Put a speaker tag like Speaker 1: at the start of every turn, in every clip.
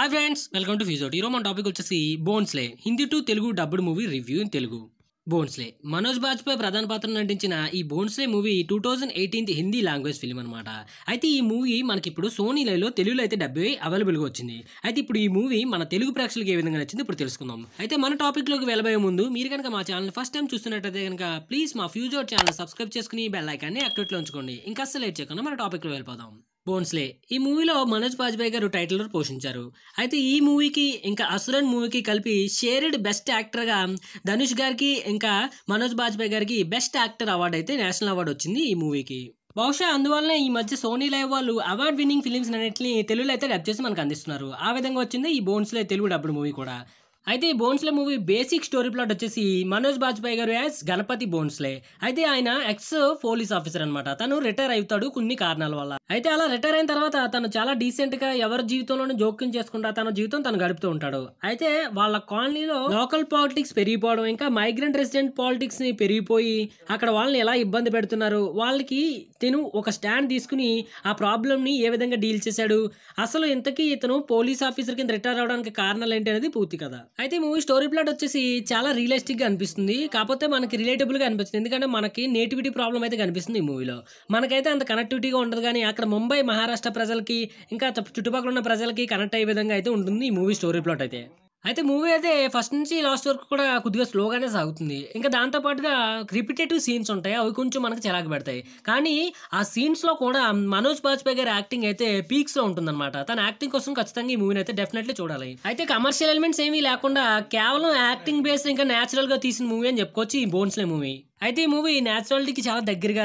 Speaker 1: hi friends welcome to ఫ్యూజోట్ ఈరోజు మన టాపిక్ వచ్చేసి Bhonsle Hindi to Telugu dubbed movie review in Telugu Bhonsle Manoj Bajpayee ప్రధాన పాత్ర నటించిన ఈ Bhonsle movie two thousand eighteenth Hindi language film అనమాట అయితే ఈ మూవీ మనకి ఇప్పుడు సోనీ లైవ్లో తెలుగులో అయితే డబ్బే అవైలబుల్గా వచ్చింది అయితే ఇప్పుడు ఈ మూవీ మన తెలుగు ప్రేక్షకులకు ఏ విధంగా నచ్చింది ఇప్పుడు తెలుసుకుందాం అయితే మన టాపిక్లోకి వెళ్ళబోయే ముందు మీరు కనుక మా ఛానల్ ఫస్ట్ టైం చూస్తున్నట్టయితే కనుక ప్లీజ్ మా ఫ్యూజోట్ ఛానల్ సబ్స్క్రైబ్ చేసుకుని బెల్ ఐకాన్ని యాక్టివేట్లో ఉంచుకోండి ఇంకా అసలు లేట్ చేయకుండా మన టాపిక్లో వెళ్ళిపోదాం బోన్స్లే ఈ మూవీలో మనోజ్ బాజ్పేయి గారు టైటిల్ రోల్ పోషించారు అయితే ఈ మూవీకి ఇంకా అసురన్ మూవీకి కలిపి షేర్డ్ బెస్ట్ యాక్టర్గా ధనుష్ గారికి ఇంకా మనోజ్ బాజ్పేయి గారికి బెస్ట్ యాక్టర్ అవార్డు అయితే నేషనల్ అవార్డు వచ్చింది ఈ మూవీకి బహుశా అందువల్లనే ఈ మధ్య సోనీ లైవ్ వాళ్ళు అవార్డ్ విన్నింగ్ ఫిలిమ్స్ అన్నింటినీ తెలుగులో అయితే డబ్ చేసి మనకు అందిస్తున్నారు ఆ విధంగా వచ్చింది ఈ బోన్స్లే తెలుగు డబ్బుడు మూవీ కూడా అయితే ఈ Bhonsle movie basic story plot వచ్చేసి మనోజ్ బాజ్పేయి గారు యాజ్ గణపతి బోన్స్లే అయితే ఆయన ఎక్స్ పోలీస్ ఆఫీసర్ అనమాట తను రిటైర్ అవుతాడు కొన్ని కారణాల వల్ల అయితే అలా రిటైర్ అయిన తర్వాత తను చాలా డీసెంట్గా ఎవరి జీవితంలోనూ జోక్యం చేసుకుంటా తన జీవితం తను గడుపుతూ ఉంటాడు అయితే వాళ్ళ కాలనీలో లోకల్ పాలిటిక్స్ పెరిగిపోవడం ఇంకా మైగ్రెంట్ రెసిడెంట్ పాలిటిక్స్ ని పెరిగిపోయి అక్కడ వాళ్ళని ఎలా ఇబ్బంది పెడుతున్నారు వాళ్ళకి తను ఒక స్టాండ్ తీసుకుని ఆ ప్రాబ్లమ్ని ఏ విధంగా డీల్ చేశాడు అసలు ఇంతకీ ఇతను పోలీస్ ఆఫీసర్ కింద రిటైర్ అవడానికి కారణాలు ఏంటి అనేది పూర్తి కథ అయితే మూవీ స్టోరీ ప్లాట్ వచ్చేసి చాలా రియలిస్టిక్గా అనిపిస్తుంది కాకపోతే మనకి రిలేటబుల్గా అనిపిస్తుంది ఎందుకంటే మనకి నేటివిటీ ప్రాబ్లం అయితే కనిపిస్తుంది ఈ మూవీలో మనకైతే అంత కనెక్టివిటీగా ఉండదు కానీ అక్కడ ముంబై మహారాష్ట్ర ప్రజలకి ఇంకా చుట్టుపక్కల ఉన్న ప్రజలకి కనెక్ట్ అయ్యే విధంగా అయితే ఉంటుంది ఈ మూవీ స్టోరీ ప్లాట్ అయితే అయితే మూవీ అయితే ఫస్ట్ నుంచి లాస్ట్ వరకు కూడా కొద్దిగా స్లోగానే సాగుతుంది ఇంకా దాంతోపాటుగా రిపిటేటివ్ సీన్స్ ఉంటాయి అవి కొంచెం మనకు చిరాకు పెడతాయి కానీ ఆ సీన్స్లో కూడా మనోజ్ బాజ్పేయి గారి యాక్టింగ్ అయితే పీక్స్లో ఉంటుందన్నమాట తన యాక్టింగ్ కోసం ఖచ్చితంగా ఈ మూవీని అయితే డెఫినెట్లీ చూడాలి అయితే కమర్షియల్ ఎలిమెంట్స్ ఏమీ లేకుండా కేవలం యాక్టింగ్ బేస్ ఇంకా న్యాచురల్గా తీసిన మూవీ అని చెప్పుకోవచ్చు ఈ బోన్స్లే మూవీ అయితే ఈ మూవీ న్యాచురాలిటీకి చాలా దగ్గరగా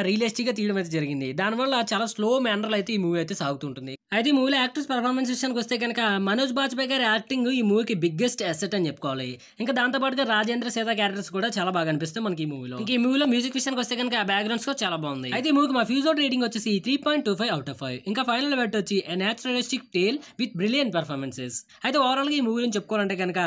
Speaker 1: గా తీయడం అయితే జరిగింది దానివల్ల చాలా స్లో మేనర్లో అయితే ఈ మూవీ అయితే సాగుతుంటుంది అయితే ఈ మూవీలో యాక్టర్స్ పర్ఫార్మెన్స్ విషయానికి వస్తే కనుక మనోజ్ బాజ్పేయి గారి యాక్టింగ్ ఈ మూవీకి బిగ్గెస్ట్ అసెట్ అని చెప్పుకోవాలి ఇంకా దాంతోపాటుగా రాజేంద్ర సేత క్యారెక్టర్స్ కూడా చాలా బాగా అనిపిస్తాయి మనకి ఈ మూవీలో ఇంకా ఈ మూవీలో మ్యూజిక్ విషయానికి వస్తే కనుక బ్యాక్గ్రౌండ్స్ కూడా చాలా బాగుంది అయితే ఈ మూవీకి మా ఫ్యూజో రేటింగ్ వచ్చేసి three point two five out of five ఇంకా ఫైనల్ బెట్ వచ్చి naturalistic tale with brilliant performances అయితే ఓవరాల్గా ఈ మూవీ చెప్పుకోవాలంటే కనుక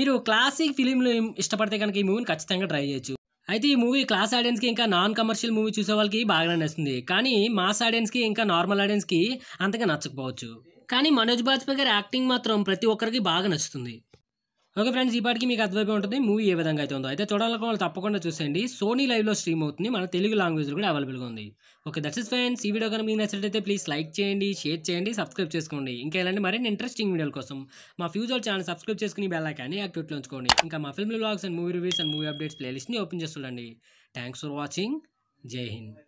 Speaker 1: మీరు క్లాసిక్ ఫిలింలు ఇష్టపడితే కనుక ఈ మూవీని ఖచ్చితంగా ట్రై చేయొచ్చు అయితే ఈ మూవీ క్లాస్ ఆడియన్స్కి ఇంకా నాన్ కమర్షియల్ మూవీ చూసే వాళ్ళకి బాగానే నచ్చుతుంది కానీ మాస్ ఆడియన్స్కి ఇంకా నార్మల్ ఆడియన్స్కి అంతగా నచ్చకపోవచ్చు కానీ మనోజ్ బాజ్పేయి గారి యాక్టింగ్ మాత్రం ప్రతి ఒక్కరికి బాగా నచ్చుతుంది ఓకే ఫ్రెండ్స్ ఈ పాటికి మీకు అర్థమైపోయి ఉంటుంది మూవీ ఏ విధంగా అయితే ఉందో అయితే చూడాలనుకున్న వాళ్ళు తప్పకుండా చూసేయండి సోనీ లైవ్లో స్ట్రీమ్ అవుతుంది మన తెలుగు లాంగ్వేజ్లో కూడా అవైలబుల్గా ఉంది ఓకే దట్స్ ఇస్ ఫ్రెండ్స్ ఈ వీడియో కనుక మీకు నచ్చినట్లయితే ప్లీజ్ లైక్ చేయండి షేర్ చేయండి సబ్స్క్రైబ్ చేసుకోండి ఇంకా ఇలాంటి మరిన్ని ఇంట్రెస్టింగ్ వీడియోల కోసం మా ఫ్యూచర్ ఛానల్ సబ్స్క్రైబ్ చేసుకుని బెల్లైకాన్ని యాక్టివేట్లో ఉంచుకోండి ఇంకా మా film blogs and movie reviews and movie updates ప్లేలిస్ట్ని ఓపెన్ చేస్తుండండి థ్యాంక్స్ ఫర్ వాచింగ్ జై హింద్